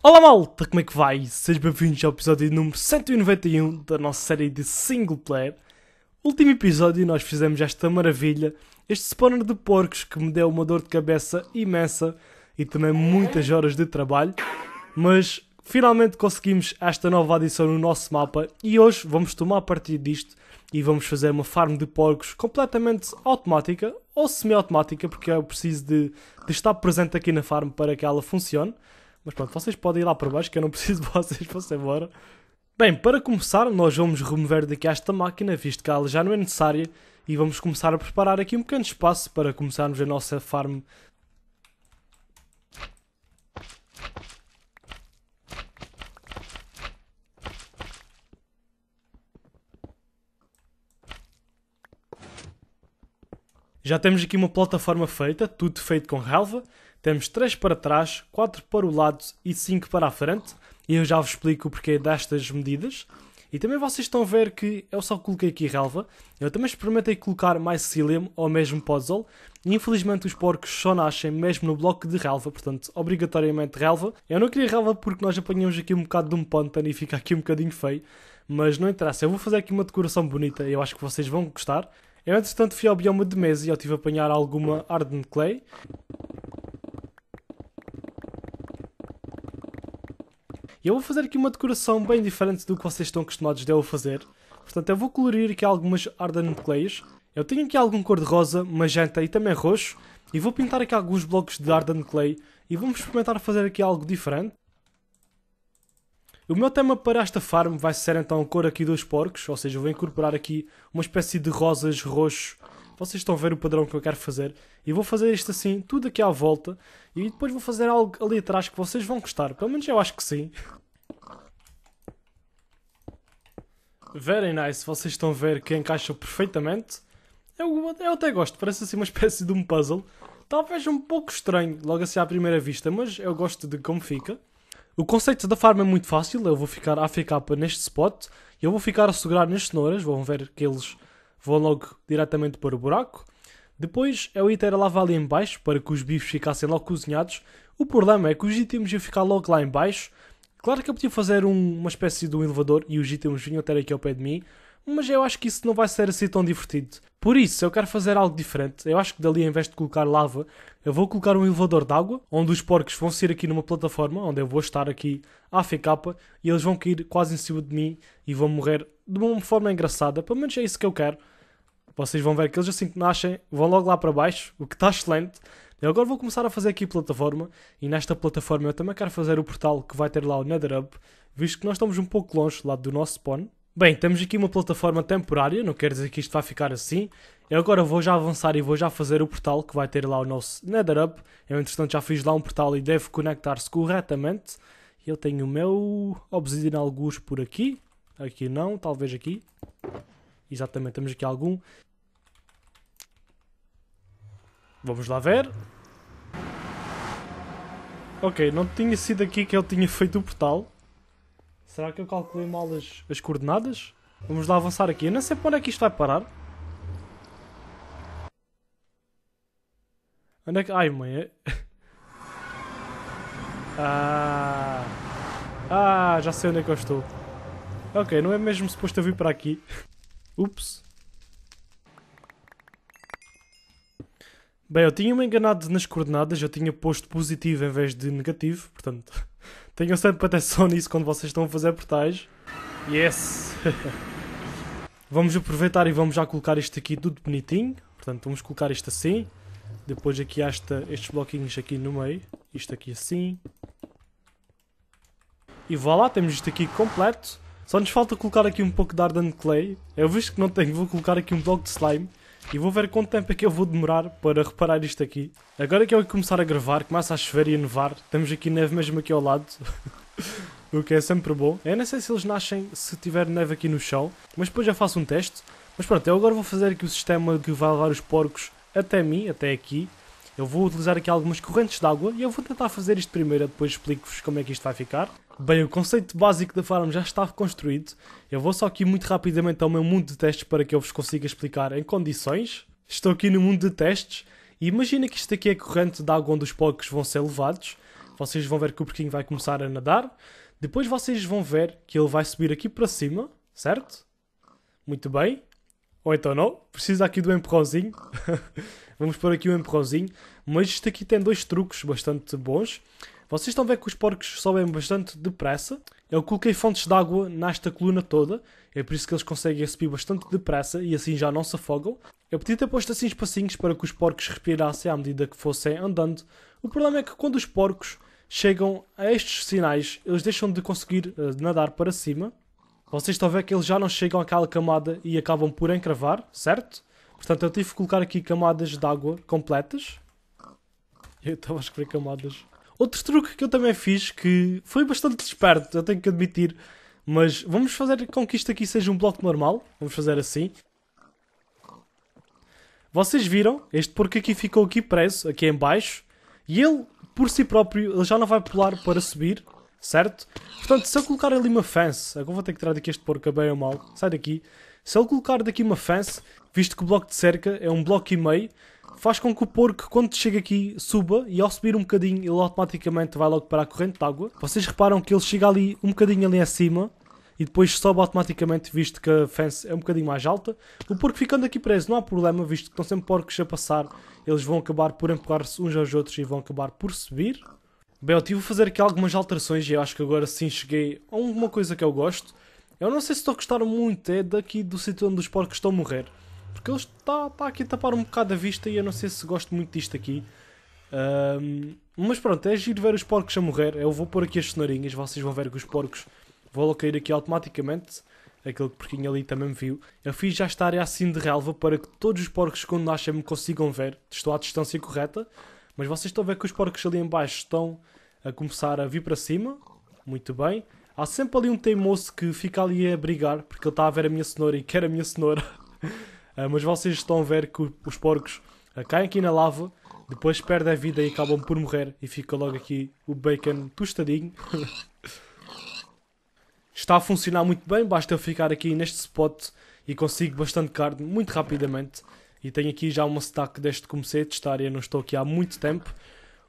Olá malta, como é que vai? Sejam bem-vindos ao episódio número 191 da nossa série de single player. Último episódio nós fizemos esta maravilha, este spawner de porcos que me deu uma dor de cabeça imensa e também muitas horas de trabalho, mas finalmente conseguimos esta nova adição no nosso mapa e hoje vamos tomar partido disto e vamos fazer uma farm de porcos completamente automática ou semi-automática porque eu preciso de, de estar presente aqui na farm para que ela funcione. Mas pronto, vocês podem ir lá para baixo que eu não preciso de vocês para embora. Bem, para começar, nós vamos remover daqui esta máquina, visto que ela já não é necessária, e vamos começar a preparar aqui um pequeno espaço para começarmos a nossa farm. Já temos aqui uma plataforma feita, tudo feito com relva, temos 3 para trás, 4 para o lado e 5 para a frente. E eu já vos explico o porquê destas medidas. E também vocês estão a ver que eu só coloquei aqui relva. Eu também experimentei colocar mais psyllium ou mesmo puzzle. E infelizmente os porcos só nascem mesmo no bloco de relva, portanto, obrigatoriamente relva. Eu não queria relva porque nós apanhamos aqui um bocado de um pântano e fica aqui um bocadinho feio. Mas não interessa, eu vou fazer aqui uma decoração bonita eu acho que vocês vão gostar. Eu entretanto fui ao bioma de mesa e eu tive a apanhar alguma arden Clay. Eu vou fazer aqui uma decoração bem diferente do que vocês estão acostumados de eu fazer. Portanto, eu vou colorir aqui algumas Arden Clays. Eu tenho aqui algum cor-de-rosa, magenta e também roxo. E vou pintar aqui alguns blocos de Arden Clay. E vamos experimentar fazer aqui algo diferente. O meu tema para esta farm vai ser então a cor aqui dos porcos, ou seja, eu vou incorporar aqui uma espécie de rosas roxo vocês estão a ver o padrão que eu quero fazer e vou fazer isto assim, tudo aqui à volta e depois vou fazer algo ali atrás que vocês vão gostar, pelo menos eu acho que sim. Very nice, vocês estão a ver que encaixa perfeitamente. Eu, eu até gosto, parece assim uma espécie de um puzzle. Talvez um pouco estranho, logo assim à primeira vista, mas eu gosto de como fica. O conceito da farm é muito fácil, eu vou ficar a AFK neste spot, eu vou ficar a segurar nas cenouras, vão ver que eles vão logo diretamente para o buraco. Depois a é Ita a lavar ali em baixo para que os bifes ficassem logo cozinhados. O problema é que os itens iam ficar logo lá em baixo. Claro que eu podia fazer um, uma espécie de um elevador e os itens vinham até aqui ao pé de mim, mas eu acho que isso não vai ser assim tão divertido. Por isso, eu quero fazer algo diferente. Eu acho que dali, em vez de colocar lava, eu vou colocar um elevador d'água, onde os porcos vão sair aqui numa plataforma, onde eu vou estar aqui a FK, e eles vão cair quase em cima de mim e vão morrer de uma forma engraçada. Pelo menos é isso que eu quero. Vocês vão ver que eles assim que nascem, vão logo lá para baixo, o que está excelente. Eu agora vou começar a fazer aqui plataforma, e nesta plataforma eu também quero fazer o portal que vai ter lá o Nether Up, visto que nós estamos um pouco longe lá do nosso spawn, Bem, temos aqui uma plataforma temporária, não quer dizer que isto vai ficar assim. Eu agora vou já avançar e vou já fazer o portal que vai ter lá o nosso NetherUp. Eu, entretanto, já fiz lá um portal e deve conectar-se corretamente. Eu tenho o meu Obsidian alguns por aqui. Aqui não, talvez aqui. Exatamente, temos aqui algum. Vamos lá ver. Ok, não tinha sido aqui que eu tinha feito o portal. Será que eu calculei mal as, as coordenadas? Vamos lá avançar aqui. Eu não sei para onde é que isto vai parar. Onde é que... Ai, mãe. É? ah... ah, já sei onde é que eu estou. Ok, não é mesmo suposto eu vir para aqui. Ups. Bem, eu tinha-me enganado nas coordenadas, eu tinha posto positivo em vez de negativo, portanto, Tenham sempre atenção nisso quando vocês estão a fazer portais. Yes! vamos aproveitar e vamos já colocar isto aqui tudo bonitinho. Portanto, vamos colocar isto assim. Depois aqui esta, estes bloquinhos aqui no meio. Isto aqui assim. E voilà, temos isto aqui completo. Só nos falta colocar aqui um pouco de Arden Clay. Eu visto que não tenho, vou colocar aqui um bloco de slime. E vou ver quanto tempo é que eu vou demorar para reparar isto aqui. Agora que é eu começar a gravar, começa a chover e a nevar. Temos aqui neve mesmo aqui ao lado. o que é sempre bom. Eu não sei se eles nascem se tiver neve aqui no chão, mas depois já faço um teste. Mas pronto, eu agora vou fazer aqui o sistema que vai levar os porcos até mim, até aqui. Eu vou utilizar aqui algumas correntes de água e eu vou tentar fazer isto primeiro, depois explico-vos como é que isto vai ficar. Bem, o conceito básico da farm já está construído. Eu vou só aqui muito rapidamente ao meu mundo de testes para que eu vos consiga explicar em condições. Estou aqui no mundo de testes e imagina que isto aqui é corrente de água onde os porcos vão ser levados. Vocês vão ver que o porquinho vai começar a nadar. Depois vocês vão ver que ele vai subir aqui para cima, certo? Muito bem. Ou então não, precisa aqui do empurrãozinho. Vamos pôr aqui o um empurrãozinho. Mas isto aqui tem dois truques bastante bons. Vocês estão a ver que os porcos sobem bastante depressa. Eu coloquei fontes de água nesta coluna toda, é por isso que eles conseguem subir bastante depressa e assim já não se afogam. Eu podia ter posto assim espacinhos para que os porcos respirassem à medida que fossem andando. O problema é que quando os porcos chegam a estes sinais, eles deixam de conseguir uh, nadar para cima. Vocês estão a ver que eles já não chegam àquela camada e acabam por encravar, certo? Portanto, eu tive que colocar aqui camadas de água completas. Eu estava a escrever camadas. Outro truque que eu também fiz, que foi bastante esperto, eu tenho que admitir, mas vamos fazer com que isto aqui seja um bloco normal. Vamos fazer assim. Vocês viram? Este porco aqui ficou aqui preso, aqui em baixo. E ele, por si próprio, ele já não vai pular para subir, certo? Portanto, se eu colocar ali uma fence, agora vou ter que tirar daqui este porco, bem ou mal, sai daqui. Se eu colocar daqui uma fence, visto que o bloco de cerca é um bloco e meio, faz com que o porco, quando chega aqui, suba e ao subir um bocadinho, ele automaticamente vai logo para a corrente de água. Vocês reparam que ele chega ali um bocadinho ali acima e depois sobe automaticamente, visto que a fence é um bocadinho mais alta. O porco ficando aqui preso não há problema, visto que estão sempre porcos a passar, eles vão acabar por empurrar-se uns aos outros e vão acabar por subir. Bem, eu tive a fazer aqui algumas alterações e eu acho que agora sim cheguei a uma coisa que eu gosto. Eu não sei se estou a gostar muito, é daqui do sítio onde os porcos estão a morrer. Porque ele está, aqui a tapar um bocado a vista e eu não sei se gosto muito disto aqui. Um, mas pronto, é giro ver os porcos a morrer. Eu vou pôr aqui as cenourinhas, vocês vão ver que os porcos vão cair aqui automaticamente. Aquele porquinho ali também me viu. Eu fiz já esta área assim de relva para que todos os porcos quando nascem me consigam ver. Estou à distância correta. Mas vocês estão a ver que os porcos ali embaixo estão a começar a vir para cima. Muito bem. Há sempre ali um teimoso que fica ali a brigar porque ele está a ver a minha cenoura e quer a minha cenoura. Ah, mas vocês estão a ver que os porcos ah, caem aqui na lava, depois perdem a vida e acabam por morrer. E fica logo aqui o bacon tostadinho. Está a funcionar muito bem, basta eu ficar aqui neste spot e consigo bastante carne muito rapidamente. E tenho aqui já uma stack desde que comecei a testar e eu não estou aqui há muito tempo.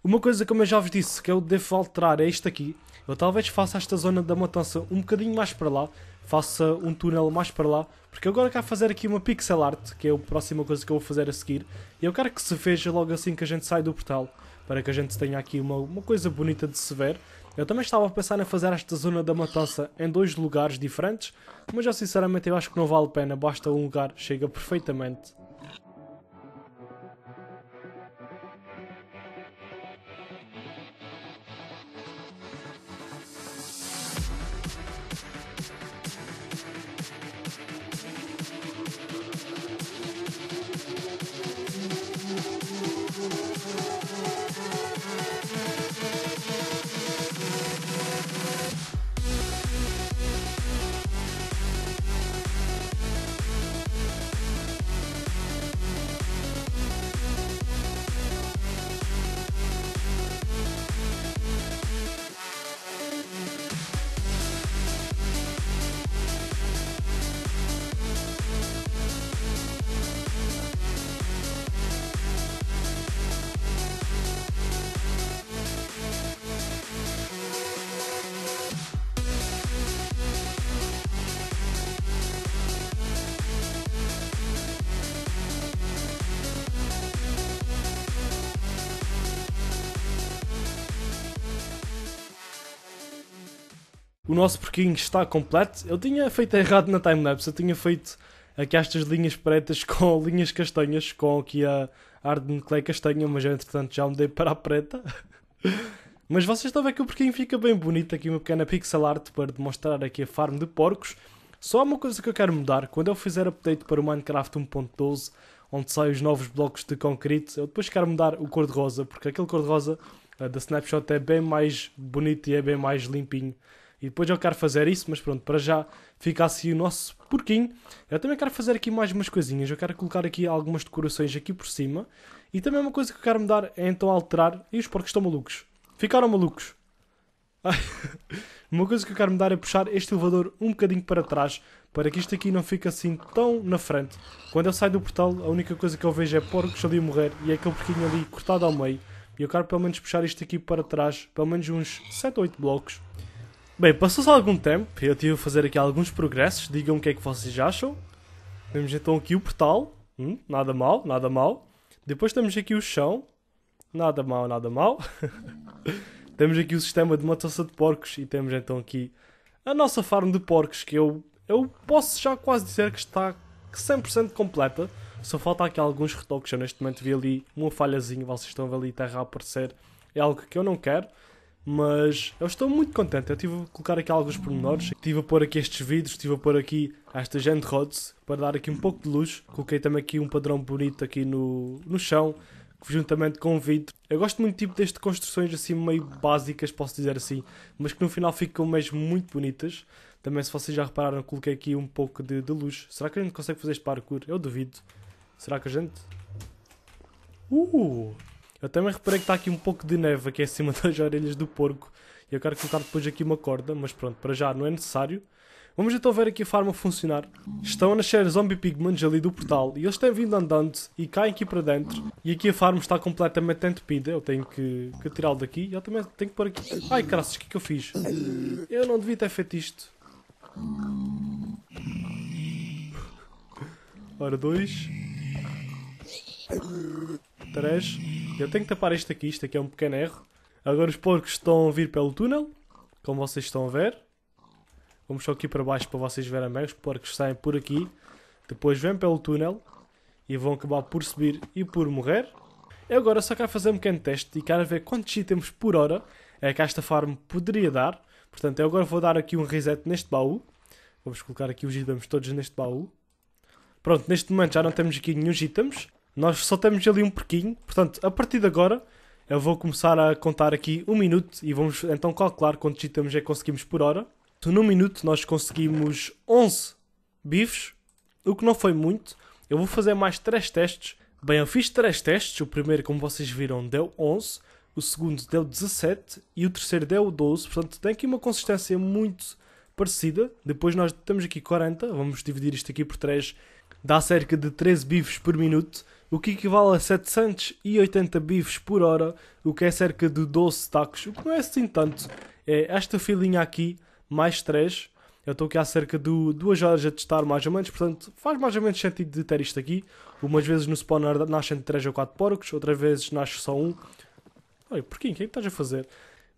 Uma coisa como eu já vos disse que eu devo alterar é isto aqui. Eu talvez faça esta zona da matança um bocadinho mais para lá faça um túnel mais para lá, porque eu agora quero fazer aqui uma pixel art, que é a próxima coisa que eu vou fazer a seguir, e eu quero que se veja logo assim que a gente sai do portal, para que a gente tenha aqui uma, uma coisa bonita de se ver. Eu também estava a pensar em fazer esta zona da matança em dois lugares diferentes, mas eu sinceramente eu acho que não vale a pena, basta um lugar, chega perfeitamente. o nosso porquinho está completo. Eu tinha feito errado na timelapse, eu tinha feito aqui estas linhas pretas com linhas castanhas, com aqui a Arden Clay castanha, mas eu entretanto já mudei para a preta. mas vocês estão a ver que o porquinho fica bem bonito aqui, uma pequena pixel art para demonstrar aqui a farm de porcos. Só há uma coisa que eu quero mudar, quando eu fizer update para o Minecraft 1.12, onde saem os novos blocos de concreto, eu depois quero mudar o cor-de-rosa, porque aquele cor-de-rosa eh, da Snapshot é bem mais bonito e é bem mais limpinho e depois eu quero fazer isso, mas pronto, para já fica assim o nosso porquinho. Eu também quero fazer aqui mais umas coisinhas. Eu quero colocar aqui algumas decorações aqui por cima. E também uma coisa que eu quero mudar é então alterar. E os porcos estão malucos. Ficaram malucos. uma coisa que eu quero mudar é puxar este elevador um bocadinho para trás. Para que isto aqui não fique assim tão na frente. Quando eu saio do portal, a única coisa que eu vejo é porcos ali a morrer. E é aquele porquinho ali cortado ao meio. E eu quero pelo menos puxar isto aqui para trás. Pelo menos uns 7 ou 8 blocos. Bem, passou-se algum tempo, eu tive a fazer aqui alguns progressos, digam o que é que vocês acham. Temos então aqui o portal, hum, nada mal, nada mal. Depois temos aqui o chão, nada mal, nada mal. temos aqui o sistema de matança de porcos e temos então aqui a nossa farm de porcos que eu, eu posso já quase dizer que está 100% completa. Só falta aqui alguns retoques. Eu neste momento vi ali uma falhazinha, vocês estão a ver ali terra a aparecer. É algo que eu não quero. Mas eu estou muito contente. Eu tive a colocar aqui alguns pormenores. Estive a pôr aqui estes vidros, estive a pôr aqui esta gente rods para dar aqui um pouco de luz. Coloquei também aqui um padrão bonito aqui no, no chão, juntamente com o vidro. Eu gosto muito tipo de construções assim meio básicas, posso dizer assim, mas que no final ficam mesmo muito bonitas. Também se vocês já repararam, coloquei aqui um pouco de, de luz. Será que a gente consegue fazer este parkour? Eu duvido. Será que a gente... Uh! Eu também reparei que está aqui um pouco de neve aqui acima das orelhas do porco. E eu quero colocar depois aqui uma corda, mas pronto, para já não é necessário. Vamos então ver aqui a a funcionar. Estão a nascer zombie pigments ali do portal e eles têm vindo andando e caem aqui para dentro. E aqui a farm está completamente entupida. Eu tenho que, que tirá-lo daqui. Eu também tenho que pôr aqui. Ai, caraças, o que é que eu fiz? Eu não devia ter feito isto. Ora, dois. Três. Eu tenho que tapar este aqui, isto aqui é um pequeno erro. Agora os porcos estão a vir pelo túnel, como vocês estão a ver. Vamos só aqui para baixo para vocês verem bem. Os porcos saem por aqui, depois vêm pelo túnel e vão acabar por subir e por morrer. Eu agora só quero fazer um pequeno teste e quero ver quantos itens por hora é que esta farm poderia dar. Portanto, eu agora vou dar aqui um reset neste baú. Vamos colocar aqui os itens todos neste baú. Pronto, neste momento já não temos aqui nenhum itens. Nós só temos ali um porquinho, portanto, a partir de agora eu vou começar a contar aqui um minuto e vamos então calcular quantos itens é que conseguimos por hora. Então, num minuto nós conseguimos 11 bifes, o que não foi muito. Eu vou fazer mais 3 testes. Bem, eu fiz 3 testes, o primeiro, como vocês viram, deu 11, o segundo deu 17 e o terceiro deu 12, portanto tem aqui uma consistência muito parecida. Depois nós temos aqui 40, vamos dividir isto aqui por 3, dá cerca de 13 bifes por minuto o que equivale a 780 bifes por hora, o que é cerca de 12 tacos, o que não é assim tanto. É esta filinha aqui, mais 3. Eu estou aqui há cerca de 2 horas a testar, mais ou menos, portanto faz mais ou menos sentido de ter isto aqui. Umas vezes no spawner nascem 3 ou 4 porcos, outras vezes nasce só um. Olha, porquinho, o que é que estás a fazer?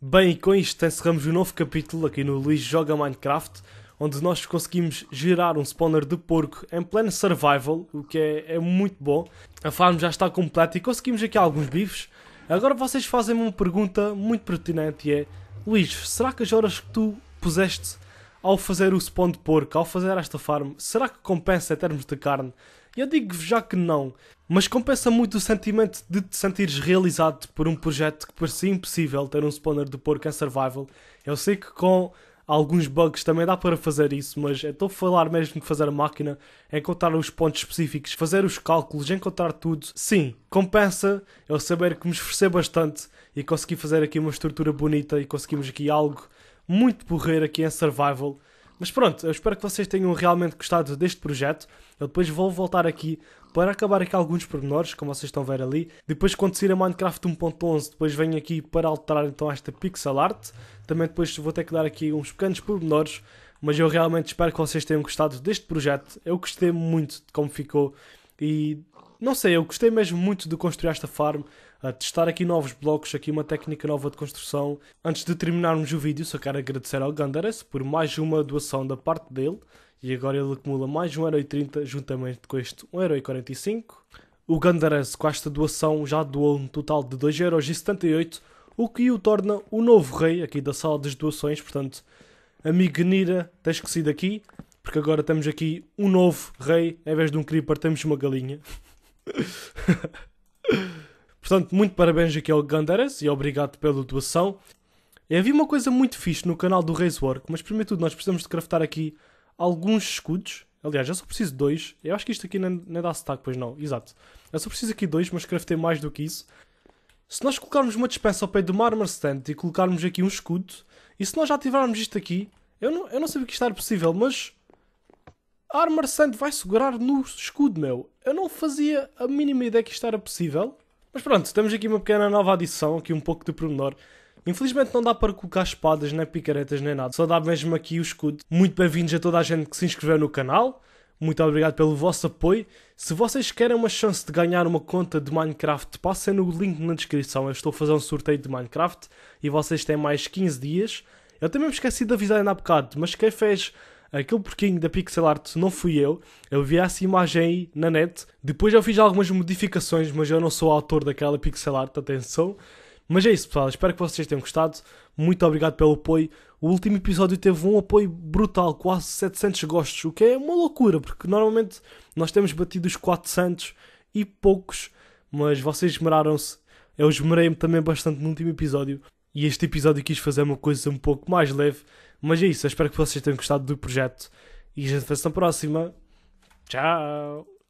Bem, e com isto encerramos o um novo capítulo aqui no Luís Joga Minecraft onde nós conseguimos gerar um spawner de porco em pleno survival, o que é, é muito bom. A farm já está completa e conseguimos aqui alguns bifes. Agora vocês fazem-me uma pergunta muito pertinente e é Luís, será que as horas que tu puseste ao fazer o spawn de porco, ao fazer esta farm, será que compensa em termos de carne? Eu digo vos já que não, mas compensa muito o sentimento de te sentires realizado por um projeto que parecia é impossível ter um spawner de porco em survival. Eu sei que com alguns bugs também dá para fazer isso, mas a é falar mesmo de fazer a máquina, é encontrar os pontos específicos, fazer os cálculos, encontrar tudo. Sim, compensa eu saber que me esforcei bastante e consegui fazer aqui uma estrutura bonita e conseguimos aqui algo muito porreiro aqui em Survival mas pronto, eu espero que vocês tenham realmente gostado deste projeto. Eu depois vou voltar aqui para acabar aqui alguns pormenores, como vocês estão a ver ali. Depois, quando sair a Minecraft 1.11, depois venho aqui para alterar então esta pixel art. Também depois vou ter que dar aqui uns pequenos pormenores, mas eu realmente espero que vocês tenham gostado deste projeto. Eu gostei muito de como ficou e não sei, eu gostei mesmo muito de construir esta farm, a testar aqui novos blocos, aqui uma técnica nova de construção. Antes de terminarmos o vídeo, só quero agradecer ao Gandares por mais uma doação da parte dele. E agora ele acumula mais 1,30€ juntamente com este 1,45€. O Gandares com esta doação já doou um total de 2,78€, o que o torna o novo rei aqui da sala das doações. Portanto, amigo Nira, tens que sair daqui, porque agora temos aqui um novo rei, em vez de um creeper temos uma galinha. Portanto, muito parabéns aqui ao Gandaras e obrigado pela doação. e havia uma coisa muito fixe no canal do Razework, mas primeiro tudo nós precisamos de craftar aqui alguns escudos. Aliás, eu só preciso de dois. Eu acho que isto aqui nem, nem dá sotaque, pois não. Exato. Eu só preciso aqui dois, mas craftei mais do que isso. Se nós colocarmos uma dispensa ao pé do Marmor Stand e colocarmos aqui um escudo, e se nós já ativarmos isto aqui, eu não, eu não sabia que isto era possível, mas a Armor Sand vai segurar no escudo, meu. Eu não fazia a mínima ideia que isto era possível. Mas pronto, temos aqui uma pequena nova adição, aqui um pouco de pormenor. Infelizmente não dá para colocar espadas, nem picaretas, nem nada. Só dá mesmo aqui o escudo. Muito bem-vindos a toda a gente que se inscreveu no canal. Muito obrigado pelo vosso apoio. Se vocês querem uma chance de ganhar uma conta de Minecraft, passem no link na descrição. Eu estou a fazer um sorteio de Minecraft e vocês têm mais 15 dias. Eu também me esqueci de avisar ainda há bocado, mas quem fez aquele porquinho da pixel art não fui eu, eu vi essa imagem aí na net. Depois eu fiz algumas modificações, mas eu não sou o autor daquela pixel art, atenção. Mas é isso, pessoal. Espero que vocês tenham gostado. Muito obrigado pelo apoio. O último episódio teve um apoio brutal, quase 700 gostos, o que é uma loucura, porque normalmente nós temos batido os 400 e poucos, mas vocês esmeraram-se. Eu esmerei-me também bastante no último episódio. E este episódio quis fazer uma coisa um pouco mais leve mas é isso, eu espero que vocês tenham gostado do projeto e a gente vê-se na próxima. Tchau!